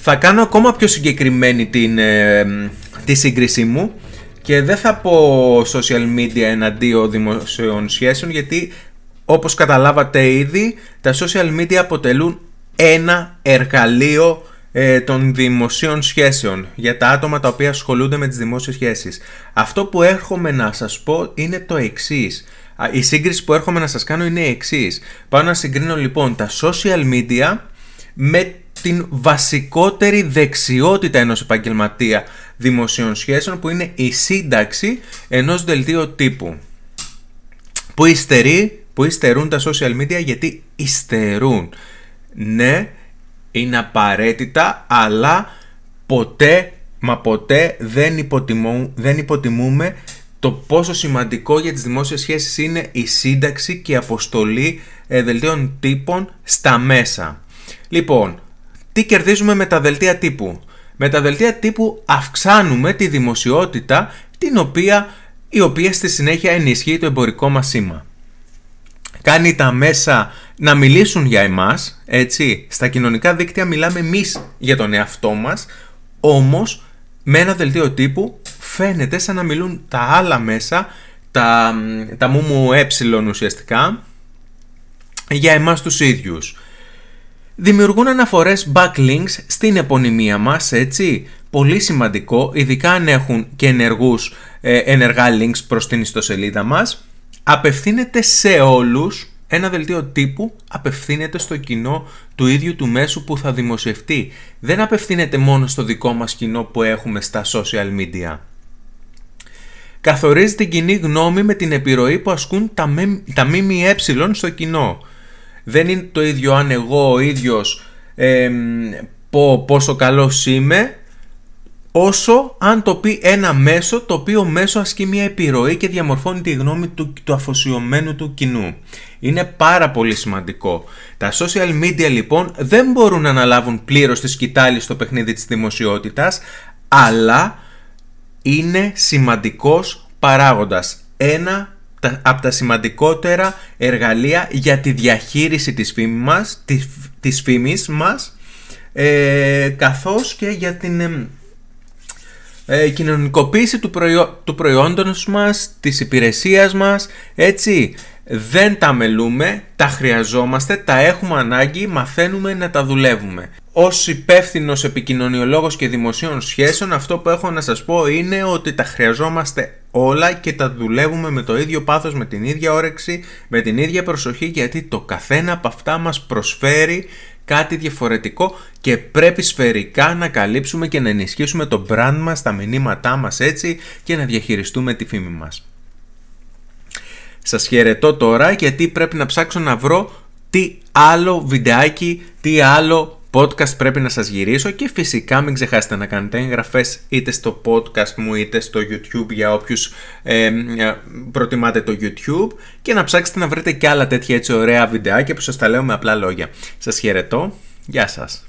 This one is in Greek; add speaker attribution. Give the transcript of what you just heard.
Speaker 1: Θα κάνω ακόμα πιο συγκεκριμένη την, ε, τη σύγκρισή μου και δεν θα πω social media εναντίον δημοσίων σχέσεων γιατί όπως καταλάβατε ήδη τα social media αποτελούν ένα εργαλείο ε, των δημοσίων σχέσεων για τα άτομα τα οποία ασχολούνται με τις δημόσιες σχέσεις. Αυτό που έρχομαι να σας πω είναι το εξής. Η σύγκριση που έρχομαι να σας κάνω είναι η εξής. Πάω να συγκρίνω λοιπόν τα social media με την βασικότερη δεξιότητα ενός επαγγελματία δημοσίων σχέσεων που είναι η σύνταξη ενός δελτίου τύπου που, υστερεί, που υστερούν τα social media γιατί υστερούν. Ναι, είναι απαραίτητα αλλά ποτέ μα ποτέ δεν, υποτιμού, δεν υποτιμούμε το πόσο σημαντικό για τις δημόσιες σχέσεις είναι η σύνταξη και η αποστολή ε, δελτίων τύπων στα μέσα. Λοιπόν, τι κερδίζουμε με τα δελτία τύπου. Με τα δελτία τύπου αυξάνουμε τη δημοσιότητα την οποία, η οποία στη συνέχεια ενισχύει το εμπορικό μας σήμα. Κάνει τα μέσα να μιλήσουν για εμάς, έτσι. Στα κοινωνικά δίκτυα μιλάμε εμείς για τον εαυτό μας, όμως με ένα δελτίο τύπου φαίνεται σαν να μιλούν τα άλλα μέσα, τα, τα μου ε ουσιαστικά, για εμάς τους ίδιους δημιουργούν αναφορές backlinks στην επωνυμία μας, έτσι. Πολύ σημαντικό, ειδικά αν έχουν και ενεργούς, ε, ενεργά links προς την ιστοσελίδα μας. Απευθύνεται σε όλους, ένα δελτίο τύπου απευθύνεται στο κοινό του ίδιου του μέσου που θα δημοσιευτεί. Δεν απευθύνεται μόνο στο δικό μας κοινό που έχουμε στα social media. Καθορίζει την κοινή γνώμη με την επιρροή που ασκούν τα ΜΜΕ στο κοινό. Δεν είναι το ίδιο αν εγώ ο ίδιος ε, πω πόσο καλός είμαι όσο αν το πει ένα μέσο το οποίο μέσο ασκεί μια επιρροή και διαμορφώνει τη γνώμη του, του αφοσιωμένου του κοινού. Είναι πάρα πολύ σημαντικό. Τα social media λοιπόν δεν μπορούν να αναλάβουν πλήρως τη σκητάλη στο παιχνίδι της δημοσιότητας αλλά είναι σημαντικός παράγοντας. Ένα από τα σημαντικότερα εργαλεία για τη διαχείριση της φήμης μας, της, της φήμης μας ε, καθώς και για την ε, κοινωνικοποίηση του, προϊό, του προϊόντος μας, της υπηρεσίας μας, έτσι δεν τα μελούμε, τα χρειαζόμαστε, τα έχουμε ανάγκη, μαθαίνουμε να τα δουλεύουμε. Ως υπεύθυνος επικοινωνιολόγος και δημοσίων σχέσεων αυτό που έχω να σας πω είναι ότι τα χρειαζόμαστε όλα και τα δουλεύουμε με το ίδιο πάθος, με την ίδια όρεξη, με την ίδια προσοχή γιατί το καθένα από αυτά μας προσφέρει κάτι διαφορετικό και πρέπει σφαιρικά να καλύψουμε και να ενισχύσουμε το brand μας, τα μηνύματά μας έτσι και να διαχειριστούμε τη φήμη μας. Σας χαιρετώ τώρα γιατί πρέπει να ψάξω να βρω τι άλλο βιντεάκι, τι άλλο podcast πρέπει να σας γυρίσω και φυσικά μην ξεχάσετε να κάνετε εγγραφές είτε στο podcast μου είτε στο YouTube για όποιους ε, ε, προτιμάτε το YouTube και να ψάξετε να βρείτε και άλλα τέτοια έτσι ωραία βιντεάκια που σας τα λέω με απλά λόγια. Σας χαιρετώ, γεια σας.